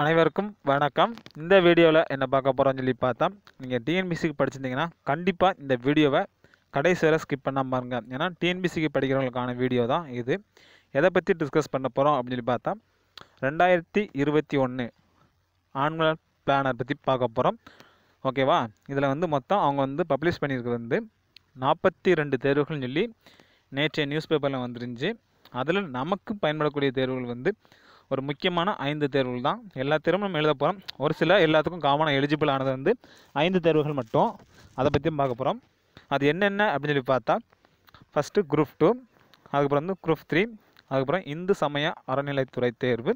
அனைவருக்கும் வணக்கம் இந்த வீடியோவில் என்ன பார்க்க போகிறோம்னு சொல்லி பார்த்தா நீங்கள் டிஎன்பிசிக்கு படிச்சிருந்தீங்கன்னா கண்டிப்பாக இந்த வீடியோவை கடைசி வரை ஸ்கிப் பண்ணாமல் பாருங்க ஏன்னா டிஎன்பிசிக்கு படிக்கிறவங்களுக்கான வீடியோ தான் இது எதை பற்றி டிஸ்கஸ் பண்ண போகிறோம் அப்படின்னு சொல்லி பார்த்தா ரெண்டாயிரத்தி இருபத்தி ஒன்று ஆன்வல் பிளானை பற்றி பார்க்க போகிறோம் ஓகேவா இதில் வந்து மொத்தம் அவங்க வந்து பப்ளிஷ் பண்ணியிருக்கிறது வந்து நாற்பத்தி ரெண்டு தேர்வுகள்னு சொல்லி நேற்றைய நியூஸ் பேப்பரில் வந்துருந்துச்சு அதில் நமக்கு பயன்படக்கூடிய தேர்வுகள் வந்து ஒரு முக்கியமான ஐந்து தேர்வுகள் தான் எல்லா தேர்வும் நம்ம எழுத போகிறோம் ஒரு சில எல்லாத்துக்கும் காமனாக எலிஜிபிள் ஆனது வந்து ஐந்து தேர்வுகள் மட்டும் அதை பற்றியும் பார்க்க போகிறோம் அது என்னென்ன அப்படின்னு சொல்லி பார்த்தா ஃபஸ்ட்டு குரூப் டூ அதுக்கப்புறம் வந்து குரூப் த்ரீ அதுக்கப்புறம் இந்து சமய அறநிலைத்துறை தேர்வு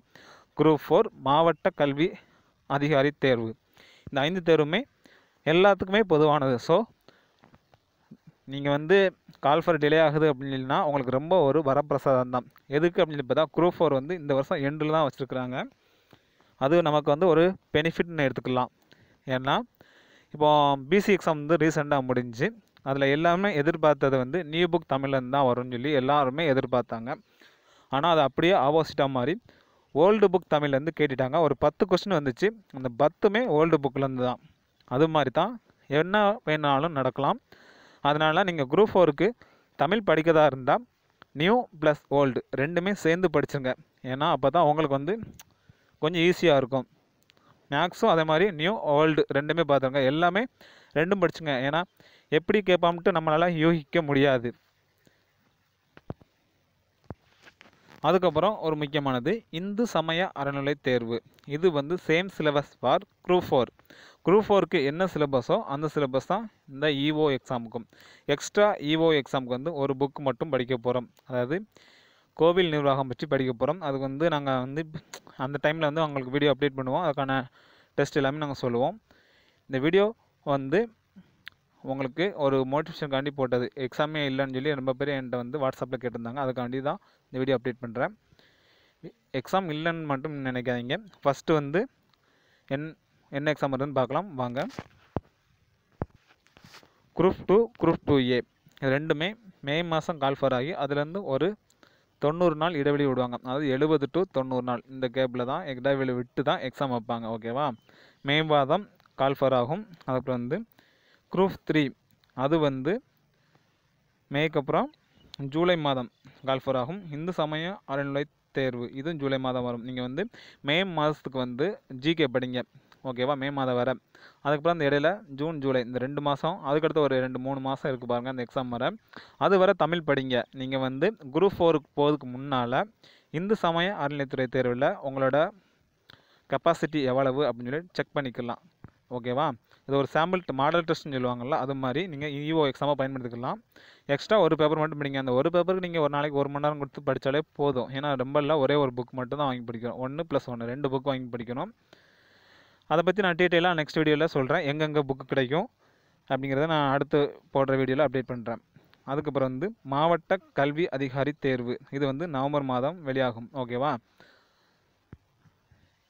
குரூப் ஃபோர் மாவட்ட கல்வி அதிகாரி தேர்வு இந்த ஐந்து தேர்வுமே எல்லாத்துக்குமே பொதுவானது ஸோ நீங்கள் வந்து கால் ஃபார் டிலே ஆகுது அப்படின்னா உங்களுக்கு ரொம்ப ஒரு வரப்பிரசாதம் தான் எதுக்கு அப்படின்னு பார்த்தா குரூப் ஃபோர் வந்து இந்த வருஷம் எண்டில் தான் வச்சுருக்குறாங்க அது நமக்கு வந்து ஒரு பெனிஃபிட்னு எடுத்துக்கலாம் ஏன்னா இப்போ பிசி எக்ஸாம் வந்து ரீசெண்டாக முடிஞ்சு அதில் எல்லாமே எதிர்பார்த்தது வந்து நியூ புக் தமிழ்லேருந்து தான் வரும்னு சொல்லி எல்லாருமே எதிர்பார்த்தாங்க ஆனால் அது அப்படியே ஆப்போசிட்டாக மாதிரி ஓல்டு புக் தமிழ்லேருந்து கேட்டுட்டாங்க ஒரு பத்து கொஸ்டின் வந்துச்சு அந்த பத்துமே ஓல்டு புக்லேருந்து தான் அது மாதிரி தான் என்ன வேணாலும் நடக்கலாம் அதனால் நீங்கள் குரூப் ஃபோருக்கு தமிழ் படிக்கிறதா இருந்தால் நியூ ப்ளஸ் ஓல்டு ரெண்டுமே சேர்ந்து படிச்சுங்க ஏன்னா அப்போ தான் உங்களுக்கு வந்து கொஞ்சம் ஈஸியாக இருக்கும் மேக்ஸும் அதே மாதிரி நியூ ஓல்டு ரெண்டுமே பார்த்துருங்க எல்லாமே ரெண்டும் படிச்சுங்க ஏன்னா எப்படி கேட்பாம்ட்டு நம்மளால் யூகிக்க முடியாது அதுக்கப்புறம் ஒரு முக்கியமானது இந்து சமய அறநிலை தேர்வு இது வந்து same syllabus for group four group ஃபோருக்கு என்ன சிலபஸோ அந்த சிலபஸ் தான் இந்த இஓ எக்ஸாமுக்கும் எக்ஸ்ட்ரா இஓ எக்ஸாமுக்கு வந்து ஒரு புக் மட்டும் படிக்க போகிறோம் அதாவது கோவில் நிர்வாகம் பற்றி படிக்க போகிறோம் அதுக்கு வந்து நாங்கள் வந்து அந்த டைமில் வந்து அவங்களுக்கு வீடியோ அப்டேட் பண்ணுவோம் அதுக்கான டெஸ்ட் எல்லாமே நாங்கள் சொல்லுவோம் இந்த வீடியோ வந்து உங்களுக்கு ஒரு மோட்டிவேஷனுக்காண்டி போட்டது எக்ஸாமே இல்லைன்னு சொல்லி ரொம்ப பேர் என்கிட்ட வந்து வாட்ஸ்அப்பில் கேட்டிருந்தாங்க அதுக்காண்டி தான் இந்த வீடியோ அப்டேட் பண்ணுறேன் எக்ஸாம் இல்லைன்னு மட்டும் நினைக்காதீங்க ஃபஸ்ட்டு வந்து என் என்ன எக்ஸாம் வருதுன்னு பார்க்கலாம் வாங்க group two group two A இது ரெண்டுமே மே மாதம் கால்ஃபர் ஆகி அதுலேருந்து ஒரு தொண்ணூறு நாள் இடைவெளி விடுவாங்க அதாவது எழுபது டு தொண்ணூறு நாள் இந்த கேப்பில் தான் இடைவெளி விட்டு தான் எக்ஸாம் வைப்பாங்க ஓகேவா மே மாதம் கால்ஃபர் ஆகும் அதுக்கப்புறம் வந்து குரூப் த்ரீ அது வந்து மேக்கு அப்புறம் ஜூலை மாதம் கால்ஃபர் ஆகும் இந்து சமய அறநிலை தேர்வு இதுவும் ஜூலை மாதம் வரும் நீங்கள் வந்து மே மாதத்துக்கு வந்து ஜிகே படிங்க ஓகேவா மே மாதம் வர அதுக்கப்புறம் அந்த இடையில ஜூன் ஜூலை இந்த ரெண்டு மாதம் அதுக்கடுத்து ஒரு ரெண்டு மூணு மாதம் இருக்குது பாருங்கள் அந்த எக்ஸாம் வர அது வர தமிழ் படிங்க நீங்கள் வந்து குரூப் ஃபோருக்கு போகிறதுக்கு முன்னால் இந்து சமய அறநிலைத்துறை தேர்வில் உங்களோட கெப்பாசிட்டி எவ்வளவு அப்படின்னு சொல்லி செக் பண்ணிக்கலாம் ஓகேவா இது ஒரு சாம்பிள் மாடல் டெஸ்ட்னு சொல்லுவாங்கள்ல அது மாதிரி நீங்கள் இஓ e எக்ஸாமாக பயன்படுத்திக்கலாம் எக்ஸ்ட்ரா ஒரு பேப்பர் மட்டும் படிங்க அந்த ஒரு பேப்பருக்கு நீங்கள் ஒரு நாளைக்கு ஒரு மணி நேரம் கொடுத்து படித்தாலே போதும் ஏன்னா ரொம்ப இல்லை ஒரே ஒரு புக் மட்டும் தான் வாங்கி படிக்கணும் ஒன்று ப்ளஸ் ஒன்று ரெண்டு புக் வாங்கி படிக்கணும் அதை பற்றி நான் டீட்டெயிலாக நெக்ஸ்ட் வீடியோவில் சொல்கிறேன் எங்கெங்கே புக்கு கிடைக்கும் அப்படிங்கிறத நான் அடுத்து போடுற வீடியோவில் அப்டேட் பண்ணுறேன் அதுக்கப்புறம் வந்து மாவட்ட கல்வி அதிகாரி தேர்வு இது வந்து நவம்பர் மாதம் வெளியாகும் ஓகேவா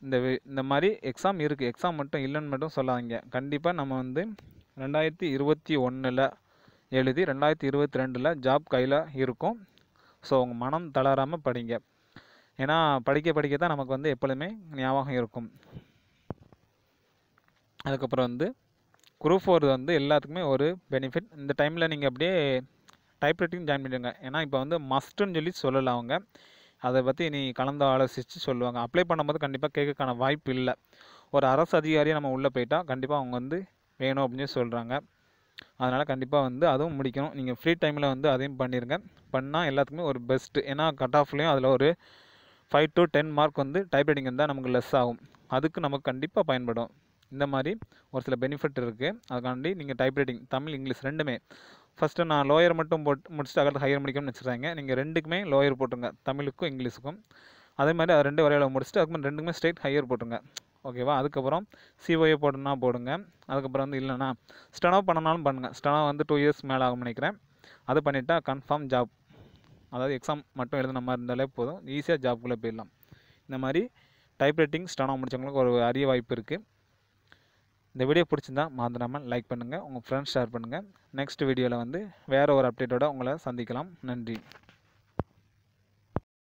இந்த இந்த மாதிரி எக்ஸாம் இருக்குது எக்ஸாம் மட்டும் இல்லைன்னு மட்டும் சொல்லாதீங்க கண்டிப்பாக நம்ம வந்து ரெண்டாயிரத்தி இருபத்தி ஒன்றில் எழுதி ரெண்டாயிரத்தி இருபத்தி ரெண்டில் ஜாப் கையில் இருக்கும் ஸோ உங்கள் மனம் தளராமல் படிங்க ஏன்னா படிக்க படிக்க தான் நமக்கு வந்து எப்பொழுதுமே ஞாபகம் இருக்கும் அதுக்கப்புறம் வந்து குரூப் ஃபோர் வந்து எல்லாத்துக்குமே ஒரு பெனிஃபிட் இந்த டைமில் நீங்கள் அப்படியே டைப்ரைட்டிங் ஜாயின் பண்ணிடுங்க ஏன்னா இப்போ வந்து மஸ்ட்டுன்னு சொல்லி சொல்லலாம் அவங்க அதை பற்றி நீ கலந்து ஆலோசித்து சொல்லுவாங்க அப்ளை பண்ணும்போது கண்டிப்பாக கேட்கக்கான வாய்ப்பு இல்லை ஒரு அரசு அதிகாரியாக நம்ம உள்ளே போயிட்டால் கண்டிப்பாக அவங்க வந்து வேணும் அப்படின்னு சொல்கிறாங்க அதனால் கண்டிப்பாக வந்து அதுவும் முடிக்கணும் நீங்கள் ஃப்ரீ டைமில் வந்து அதையும் பண்ணிடுங்க பண்ணால் எல்லாத்துக்குமே ஒரு பெஸ்ட்டு ஏன்னா கட் ஆஃப்லேயும் அதில் ஒரு ஃபைவ் டு டென் மார்க் வந்து டைப்ரைட்டிங் இருந்தால் நமக்கு லெஸ் ஆகும் அதுக்கு நமக்கு கண்டிப்பாக பயன்படும் இந்த மாதிரி ஒரு சில பெனிஃபிட் இருக்குது அதுக்காண்டி நீங்கள் டைப்ரைட்டிங் தமிழ் இங்கிலீஷ் ரெண்டுமே ஃபஸ்ட்டு நான் லோயர் மட்டும் போட்டு முடிச்சுட்டு அகலத்து ஹையர் முடிக்கணும்னு வச்சுருக்காங்க நீங்கள் ரெண்டுக்குமே லோயர் போட்டுருங்க தமிழுக்கும் இங்கிலீஷுக்கும் அதே மாதிரி அது ரெண்டு வரையாளம் முடிச்சுட்டு அதுக்கப்புறம் ரெண்டுக்குமே ஸ்ட்ரைட் ஹையர் போட்டுருங்க ஓகேவா அதுக்கப்புறம் சிஓஏ போடணும்னா போடுங்க அதுக்கப்புறம் வந்து இல்லைனா ஸ்டனோ பண்ணனாலும் பண்ணுங்கள் ஸ்டனோ வந்து டூ இயர்ஸ் மேலே ஆகும் நினைக்கிறேன் அது பண்ணிவிட்டால் கன்ஃபார்ம் ஜாப் அதாவது எக்ஸாம் மட்டும் எழுதுன மாதிரி இருந்தாலே போதும் ஈஸியாக ஜாப்குள்ளே போயிடலாம் இந்த மாதிரி டைப்ரைட்டிங் ஸ்டனோ முடித்தவங்களுக்கு ஒரு அரிய வாய்ப்பு இருக்குது இந்த வீடியோ பிடிச்சிருந்தா மாந்திராமல் லைக் பண்ணுங்கள் உங்கள் ஃப்ரெண்ட்ஸ் ஷேர் பண்ணுங்கள் நெக்ஸ்ட் வீடியோவில் வந்து வேறு ஒரு அப்டேட்டோட உங்களை சந்திக்கலாம் நன்றி